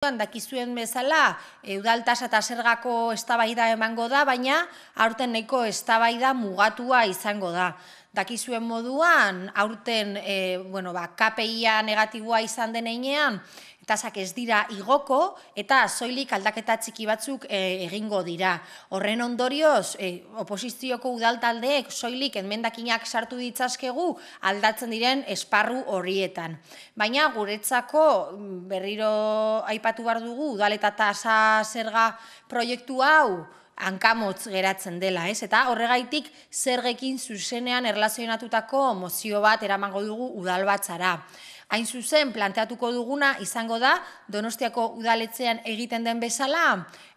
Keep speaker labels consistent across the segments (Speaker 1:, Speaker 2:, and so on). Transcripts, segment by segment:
Speaker 1: dakizuen bezala, eudaltas eh, eta zergako estabaida emango da, baina aurten neko estabaida mugatua izango da dakizuen moduan, aurten, e, bueno, ba, kpi negatiboa izan denean, tasak ez dira igoko eta soilik aldaketa txiki batzuk eh, egingo dira. Horren ondorioz, e, oposizioko udal taldeek soilik emendakinak sartu ditzazkegu aldatzen diren esparru horrietan. Baina guretzako mm, berriro aipatu bar dugu udaleta tasa zerga proiektu hau hankamotz geratzen dela, ez? Eta horregaitik zergekin zuzenean erlazionatutako mozio bat eramango dugu udalbatzara hain zuzen planteatuko duguna izango da Donostiako udaletzean egiten den bezala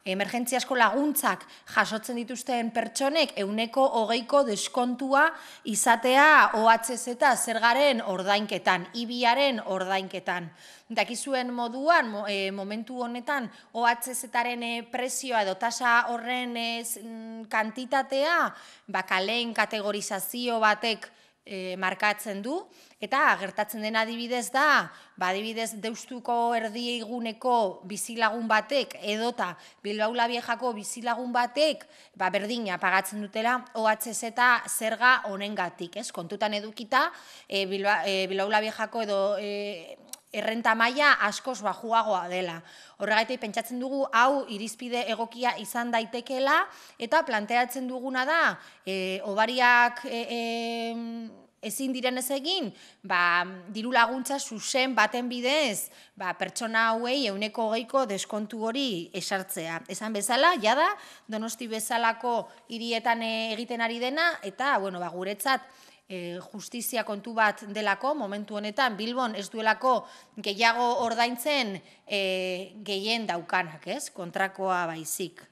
Speaker 1: emergentziasko laguntzak jasotzen dituzten pertsonek euneko hogeiko deskontua izatea OHZ eta zergaren ordainketan, ibiaren ordainketan. Dakizuen moduan, eh, momentu honetan, OHZ etaren presioa eh, prezioa edo tasa horren ez eh, mm, kantitatea, bakaleen kategorizazio batek, e, markatzen du, eta gertatzen den adibidez da, ba, adibidez deustuko erdi eguneko bizilagun batek, edota bilbaula biejako bizilagun batek, ba, berdina pagatzen dutela, OHS eta zerga honengatik. ez? Kontutan edukita, e, Bilbao, e, bilbaula biejako edo... E, errenta maila askoz bajuagoa dela. Horregatik pentsatzen dugu hau irizpide egokia izan daitekeela eta planteatzen duguna da e, obariak e, e, ezin direnez egin, ba, diru laguntza zuzen baten bidez, ba, pertsona hauei euneko hogeiko deskontu hori esartzea. Esan bezala, jada, donosti bezalako hirietan e, egiten ari dena, eta, bueno, ba, guretzat, Eh, justizia kontu bat delako, momentu honetan, Bilbon ez duelako gehiago ordaintzen eh, gehien daukanak, kontrakoa baizik.